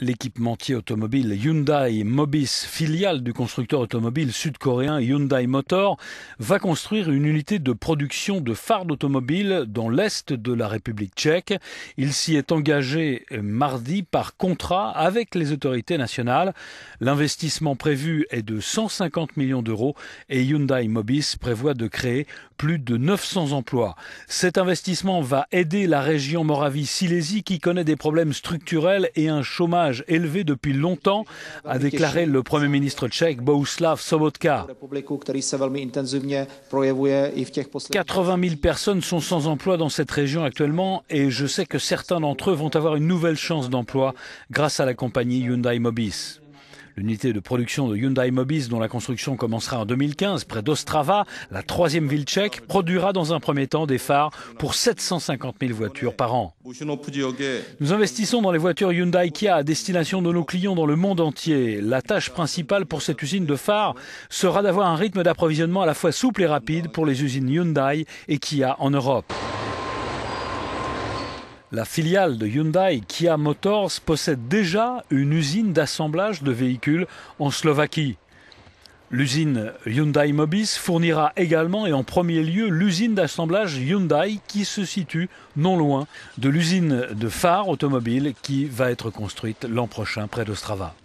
l'équipementier automobile Hyundai Mobis, filiale du constructeur automobile sud-coréen Hyundai Motor, va construire une unité de production de phares automobiles dans l'est de la République tchèque. Il s'y est engagé mardi par contrat avec les autorités nationales. L'investissement prévu est de 150 millions d'euros et Hyundai Mobis prévoit de créer plus de 900 emplois. Cet investissement va aider la région Moravie-Silésie qui connaît des problèmes structurels et un chômage élevé depuis longtemps, a déclaré le Premier ministre tchèque Bohuslav Sobotka. 80 000 personnes sont sans emploi dans cette région actuellement et je sais que certains d'entre eux vont avoir une nouvelle chance d'emploi grâce à la compagnie Hyundai Mobis. L'unité de production de Hyundai Mobis, dont la construction commencera en 2015 près d'Ostrava, la troisième ville tchèque, produira dans un premier temps des phares pour 750 000 voitures par an. Nous investissons dans les voitures Hyundai Kia à destination de nos clients dans le monde entier. La tâche principale pour cette usine de phares sera d'avoir un rythme d'approvisionnement à la fois souple et rapide pour les usines Hyundai et Kia en Europe. La filiale de Hyundai Kia Motors possède déjà une usine d'assemblage de véhicules en Slovaquie. L'usine Hyundai Mobis fournira également et en premier lieu l'usine d'assemblage Hyundai qui se situe non loin de l'usine de phare automobile qui va être construite l'an prochain près d'Ostrava.